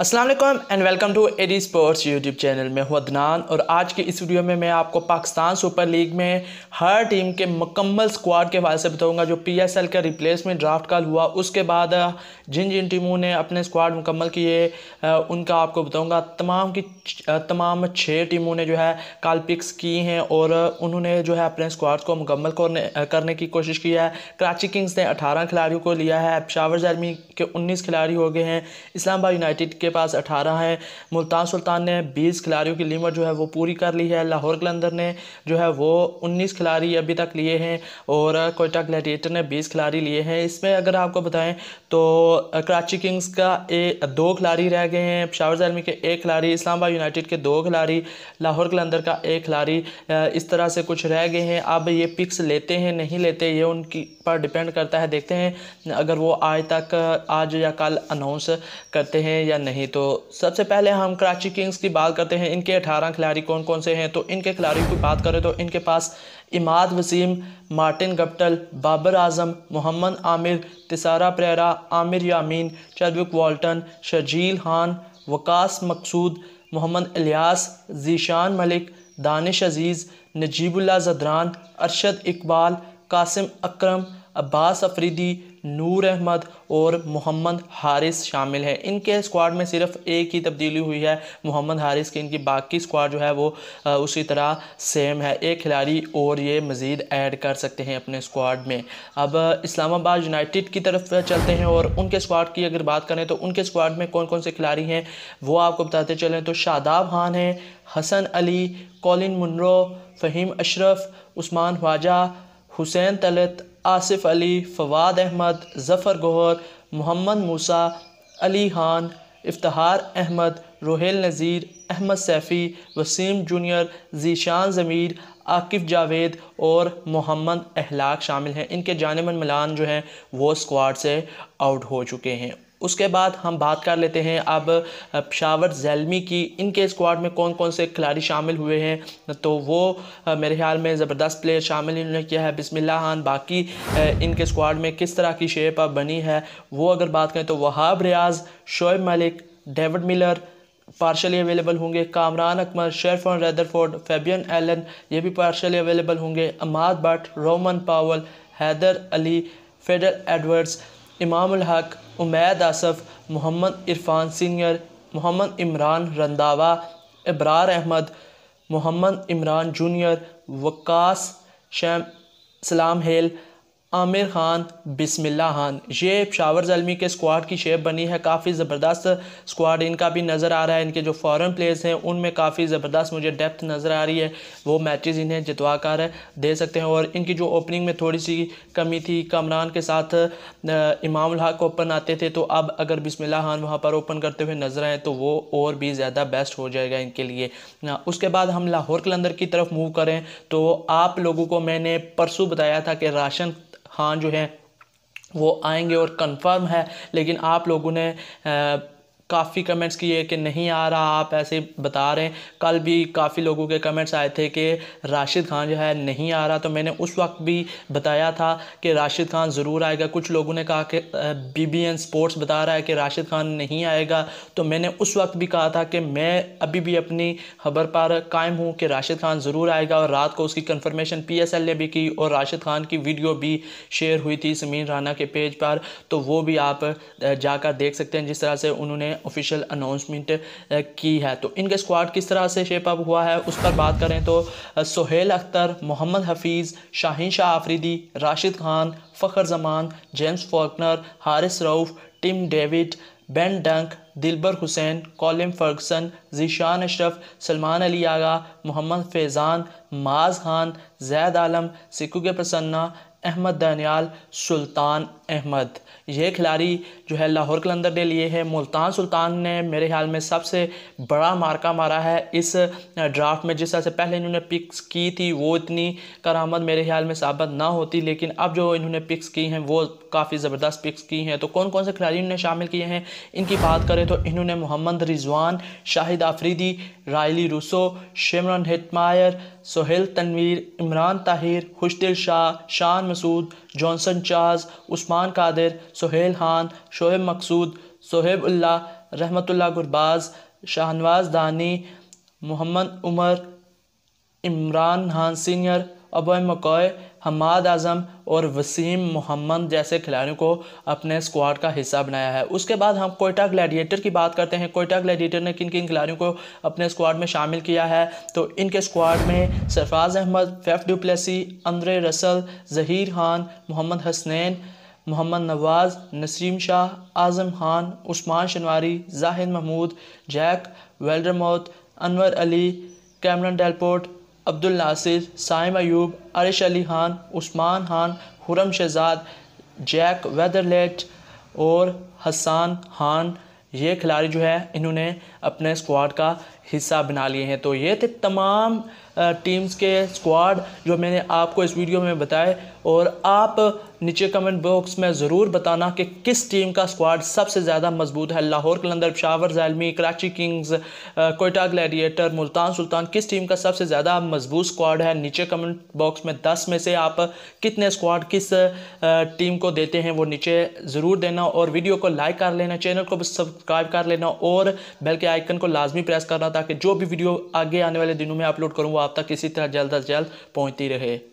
Aslam and welcome to AD sports YouTube channel में हूँ अदनान और आज की इस वीडियो में मैं आपको पाकिस्तान सुपर लीग में हर टीम के मुकम्मल स्क्वाड के हवाले से बताऊँगा जो पी एस एल का रिप्लेसमेंट ड्राफ्ट कल हुआ उसके बाद जिन जिन टीमों ने अपने स्क्वाड मुकम्मल किए उनका आपको बताऊँगा तमाम की तमाम छः टीमों ने जो है कल पिक्स की हैं और उन्होंने जो है अपने स्क्वाड को मुकम्मल करने करने की कोशिश की है कराची किंग्स ने अठारह खिलाड़ियों को लिया है शावर जर्मी के उन्नीस खिलाड़ी हो गए हैं इस्लामाबाद यूनाइटेड के के पास अठारह है मुल्तान सुल्तान ने बीस खिलाड़ियों की लिमिट जो है वो पूरी कर ली है लाहौर कलंदर ने जो है वो उन्नीस खिलाड़ी अभी तक लिए हैं और कोयटा ग्लैडिएटर ने बीस खिलाड़ी लिए हैं इसमें अगर आपको बताएं तो कराची किंग्स का ए, दो खिलाड़ी रह गए हैं पशावर आलमी के एक खिलाड़ी इस्लामाबाद यूनाइटेड के दो खिलाड़ी लाहौर कलंदर का एक खिलाड़ी इस तरह से कुछ रह गए हैं अब ये पिक्स लेते हैं नहीं लेते ये उनकी पर डिपेंड करता है देखते हैं अगर वो आज तक आज या कल अनाउंस करते हैं या नहीं नहीं तो सबसे पहले हम कराची किंग्स की बात करते हैं इनके अठारह खिलाड़ी कौन कौन से हैं तो इनके खिलाड़ियों की बात करें तो इनके पास Imad Wasim Martin Guptill Babar Azam Mohammad Amir Thisara Perera Amir Yamin Chadwick Walton Sharjeel Khan Waqas Maqsood Mohammad Ilyas Zeeshan Malik Danish Aziz Najibullah Zadran Arshad Iqbal Qasim Akram Abbas Afridi Noor Ahmed और मोहम्मद हारिस शामिल हैं इनके स्क्वाड में सिर्फ एक ही तब्दीली हुई है मोहम्मद हारिस की इनकी बाकी स्क्वाड जो है वो उसी तरह सेम है एक खिलाड़ी और ये मज़ीद ऐड कर सकते हैं अपने स्क्वाड में अब इस्लामाबाद यूनाइटेड की तरफ चलते हैं और उनके स्क्वाड की अगर बात करें तो उनके स्क्वाड में कौन कौन से खिलाड़ी हैं वो आपको बताते चलें तो शादाब खान हैं Hasan Ali Colin Munro Faheem Ashraf Usman Khawaja Hussain Talat Asif Ali Fawad Ahmed Zafar Gohar Mohammad Musa Ali Khan Iftikhar Ahmed Rohail Nazir Ahmed Saifi Wasim junior Zeeshan Zameer Akif Javed और मोहम्मद अहलाक शामिल हैं इनके जानमन मिलान जो हैं वो स्क्वाड से आउट हो चुके हैं उसके बाद हम बात कर लेते हैं अब पशावर जैलमी की इनके स्क्वाड में कौन कौन से खिलाड़ी शामिल हुए हैं तो वो मेरे ख्याल में ज़बरदस्त प्लेयर शामिल इन्होंने किया है बिसमिल्ला खान बाकी इनके स्क्वाड में किस तरह की शेप अब बनी है वो अगर बात करें तो Wahab Riaz Shoaib Malik David Miller partially available होंगे Kamran Akmal Sherfane Rutherford Fabian Allen ये भी पार्शली अवेलेबल होंगे अमाद भट्ट रोमन पावल Haider Ali fader Edwards Imam Haq Umaid Asif Mohammad Irfan senior Mohammad Imran Randhawa Ibrar Ahmed Mohammad Imran junior वक्स शैम सलाम हेल आमिर खान बिस्मिल्ला खान ये शावर जलमी के स्क्वाड की शेप बनी है काफ़ी ज़बरदस्त स्क्वाड इनका भी नज़र आ रहा है इनके जो फॉरेन प्लेयर्स हैं उनमें काफ़ी ज़बरदस्त मुझे डेप्थ नज़र आ रही है वो मैचेस इन्हें जितवा कर दे सकते हैं और इनकी जो ओपनिंग में थोड़ी सी कमी थी कमरान के साथ इमाम हक ओपन आते थे तो अब अगर बिसमिल्ला खान वहाँ पर ओपन करते हुए नज़र आएँ तो वो और भी ज़्यादा बेस्ट हो जाएगा इनके लिए उसके बाद हम लाहौर कलंदर की तरफ मूव करें तो आप लोगों को मैंने परसों बताया था कि राशन खान जो हैं वो आएंगे और कंफर्म है लेकिन आप लोगों ने काफ़ी कमेंट्स किए कि नहीं आ रहा आप ऐसे बता रहे हैं कल भी काफ़ी लोगों के कमेंट्स आए थे कि राशिद खान जो है नहीं आ रहा तो मैंने उस वक्त भी बताया था कि राशिद खान ज़रूर आएगा कुछ लोगों ने कहा कि बी बी एन स्पोर्ट्स बता रहा है कि राशिद खान नहीं आएगा तो मैंने उस वक्त भी कहा था कि मैं अभी भी अपनी खबर पर कायम हूँ कि राशिद खान ज़रूर आएगा और रात को उसकी कन्फर्मेशन पी एस एल ने भी की और राशिद खान की वीडियो भी शेयर हुई थी समीर राना के पेज पर तो वो भी आप जाकर देख सकते हैं जिस तरह से उन्होंने ऑफिशियल अनाउंसमेंट uh, की है तो इनका स्क्वाड किस तरह से शेप अप हुआ है उस पर बात करें तो Sohail Akhtar Mohammad Hafeez Shaheen Shah Afridi Rashid Khan Fakhar Zaman James Faulkner Haris Rauf Tim David Ben Dunk Dilbar Hussain Colin Ferguson Zeeshan Ashraf Salman Ali Agha Mohammad Faizan Maaz Khan Zaid आलम सिकुगे प्रसन्ना अहमद दानियाल सुल्तान अहमद ये खिलाड़ी जो है लाहौर कलंदर ने लिए है मुल्तान सुल्तान ने मेरे ख्याल में सबसे बड़ा मार्का मारा है इस ड्राफ्ट में जिस तरह से पहले इन्होंने पिक्स की थी वो इतनी करामद मेरे ख्याल में साबित ना होती लेकिन अब जो इन्होंने पिक्स की हैं वो काफ़ी ज़बरदस्त पिक्स की हैं तो कौन कौन से खिलाड़ी इन्होंने शामिल किए हैं इनकी बात करें तो इन्होंने Mohammad Rizwan Shahid Afridi Rilee Rossouw Shimron Hetmyer Sohail Tanvir Imran Tahir Khushdil Shah Shan Masood Johnson चाज Usman Qadir Sohail Khan Shoaib Maqsood Sohaib Ullah Rahmatullah Gurbaz Shahnawaz Dahani Mohammad Umar Imran Khan senior Obed McCoy Hammad आज़म और वसीम मोहम्मद जैसे खिलाड़ियों को अपने स्क्वाड का हिस्सा बनाया है उसके बाद हम कोयटा ग्लैडिएटर की बात करते हैं कोयटा ग्लैडिएटर ने किन किन खिलाड़ियों को अपने स्क्वाड में शामिल किया है तो इनके स्क्वाड में Sarfaraz Ahmed Faf du Plessis Andre Russell Zaheer Khan Mohammad Hasnain Mohammad Nawaz Naseem Shah Azam Khan Usman Shinwari Zahid Mahmood जैक मौत Anwar Ali Cameron Delport Abdul Nasir Saim Ayub Arish Ali Khan Usman Khan Khurram Shahzad Jake Weatherald और हसान खान ये खिलाड़ी जो है इन्होंने अपने स्क्वाड का हिस्सा बना लिए हैं तो ये थे तमाम टीम्स के स्क्वाड जो मैंने आपको इस वीडियो में बताए और आप नीचे कमेंट बॉक्स में ज़रूर बताना कि किस टीम का स्क्वाड सबसे ज़्यादा मजबूत है लाहौर कलंदर शावर जालमी कराची किंग्स कोयटा ग्लैडिएटर मुल्तान सुल्तान किस टीम का सबसे ज़्यादा मजबूत स्क्वाड है नीचे कमेंट बॉक्स में दस में से आप कितने स्क्वाड किस टीम को देते हैं वो नीचे ज़रूर देना और वीडियो को लाइक कर लेना चैनल को सब्सक्राइब कर लेना और बेल के आइकन को लाजमी प्रेस करना ताकि जो भी वीडियो आगे आने वाले दिनों में अपलोड करूँ वो आप तक इसी तरह जल्द अज जल्द पहुँचती रहे